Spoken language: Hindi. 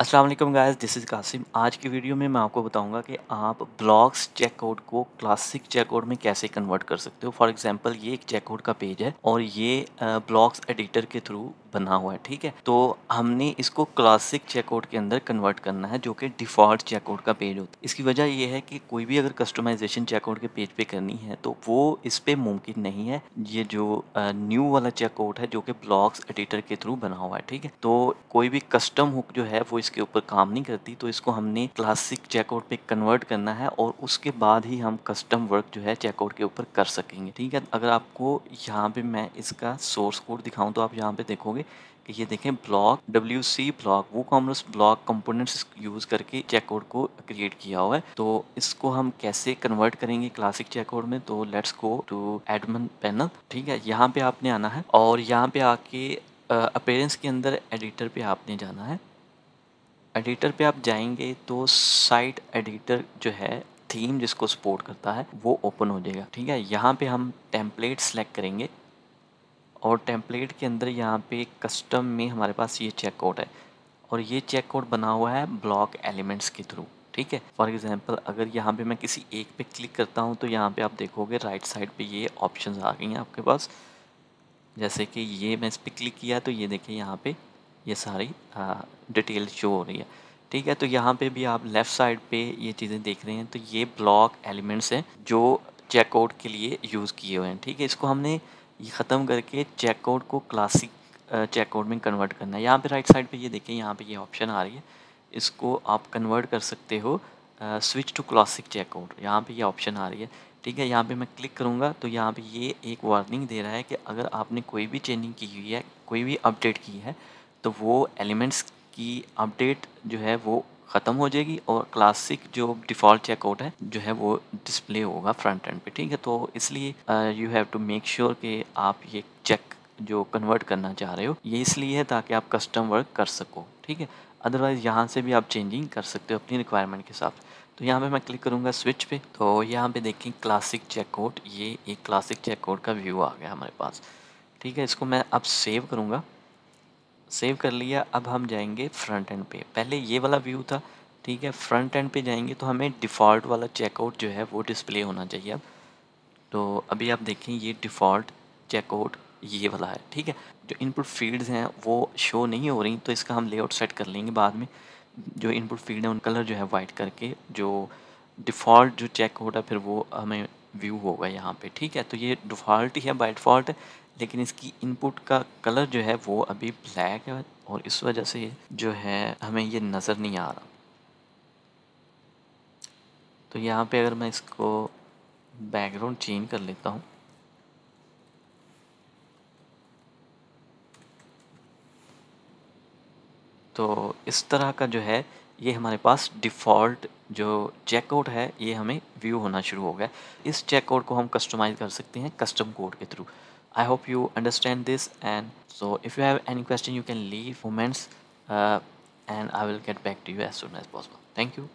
Aslam guys this is Qasim आज की वीडियो में मैं आपको बताऊंगा कि आप ब्लॉग्स चेकआउट को क्लासिक चेकआउट में कैसे कन्वर्ट कर सकते हो फॉर एग्जांपल ये एक चेकआउट का पेज है और ये ब्लॉग्स एडिटर के थ्रू बना हुआ है ठीक है तो हमने इसको क्लासिक चेकआउट के अंदर कन्वर्ट करना है जो कि डिफ़ॉल्ट चेकआउट का पेज होता है इसकी वजह यह है कि कोई भी अगर कस्टमाइजेशन चेकआउट के पेज पे करनी है तो वो इस पर मुमकिन नहीं है ये जो न्यू वाला चेकआउट है जो कि ब्लॉग्स एडिटर के थ्रू बना हुआ है ठीक है तो कोई भी कस्टम हुक जो है वो इसके ऊपर काम नहीं करती तो इसको हमने क्लासिक चेकआउट पे कन्वर्ट करना है और उसके बाद ही हम कस्टम वर्क जो है चेकआउट के ऊपर कर सकेंगे ठीक है अगर आपको यहाँ पे मैं इसका सोर्स कोड दिखाऊँ तो आप यहाँ पे देखोगे कि ये देखें block W C block WooCommerce block components use करके चेकआउट को क्रिएट किया हुआ है तो इसको हम कैसे कन्वर्ट करेंगे क्लासिक चेकआउट में तो let's go to admin panel ठीक है यहाँ पे आपने आना है और यहाँ पे आके अपेयरेंस के अंदर एडिटर पे आपने जाना है एडिटर पे आप जाएंगे तो साइट एडिटर जो है थीम जिसको सपोर्ट करता है वो ओपन हो जाएगा ठीक है यहाँ पे हम टेम्पलेट सेलेक्ट करेंगे और टेम्पलेट के अंदर यहाँ पे कस्टम में हमारे पास ये चेकआउट है और ये चेकआउट बना हुआ है ब्लॉक एलिमेंट्स के थ्रू ठीक है फॉर एग्जांपल अगर यहाँ पे मैं किसी एक पे क्लिक करता हूँ तो यहाँ पे आप देखोगे राइट साइड पे ये ऑप्शंस आ गई हैं आपके पास जैसे कि ये मैं इस पर क्लिक किया तो ये देखिए यहाँ पे ये सारी डिटेल शो हो रही है ठीक है तो यहाँ पे भी आप लेफ़्ट साइड पे ये चीज़ें देख रहे हैं तो ये ब्लॉक एलिमेंट्स हैं जो चेकआउट के लिए यूज़ किए हुए हैं ठीक है इसको हमने ये ख़त्म करके चेकआउट को क्लासिक चेकआउट में कन्वर्ट करना है यहाँ पे राइट साइड पे ये देखें यहाँ पे ये ऑप्शन आ रही है इसको आप कन्वर्ट कर सकते हो स्विच टू क्लासिक चेकआउट यहाँ पर ये ऑप्शन आ रही है ठीक है यहाँ पर मैं क्लिक करूँगा तो यहाँ पर ये एक वार्निंग दे रहा है कि अगर आपने कोई भी चेंजिंग की हुई है कोई भी अपडेट की है तो वो एलिमेंट्स की अपडेट जो है वो ख़त्म हो जाएगी और क्लासिक जो डिफ़ॉल्ट चेकआउट है जो है वो डिस्प्ले होगा फ्रंट एंड पे ठीक है तो इसलिए you have to make sure कि आप ये चेक जो कन्वर्ट करना चाह रहे हो ये इसलिए है ताकि आप कस्टम वर्क कर सको ठीक है अदरवाइज़ यहाँ से भी आप चेंजिंग कर सकते हो अपनी रिक्वायरमेंट के हिसाब से तो यहाँ पे मैं क्लिक करूँगा स्विच पे तो यहाँ पे देखें क्लासिक चेकआउट ये एक क्लासिक चेकआउट का व्यू आ गया हमारे पास ठीक है इसको मैं अब सेव करूँगा सेव कर लिया अब हम जाएंगे फ्रंट एंड पे पहले ये वाला व्यू था ठीक है फ्रंट एंड पे जाएंगे तो हमें डिफ़ॉल्ट वाला चेकआउट जो है वो डिस्प्ले होना चाहिए अब तो अभी आप देखें ये डिफ़ॉल्ट चेकआउट ये वाला है ठीक है जो इनपुट फील्ड्स हैं वो शो नहीं हो रही तो इसका हम लेआउट सेट कर लेंगे बाद में जो इनपुट फील्ड है उन कलर जो है वाइट करके जो डिफ़ॉल्ट जो चेक है फिर वो हमें व्यू होगा यहाँ पे ठीक है तो ये डिफ़ॉल्ट ही है बाई डिफ़ॉल्ट लेकिन इसकी इनपुट का कलर जो है वो अभी ब्लैक है और इस वजह से जो है हमें ये नज़र नहीं आ रहा तो यहाँ पे अगर मैं इसको बैकग्राउंड चेंज कर लेता हूँ तो इस तरह का जो है ये हमारे पास डिफ़ॉल्ट जो चेकआउट है ये हमें व्यू होना शुरू हो गया इस चेकआउट को हम कस्टमाइज़ कर सकते हैं कस्टम कोड के through I hope you understand this and so if you have any question you can leave comments uh, and I will get back to you as soon as possible. Thank you.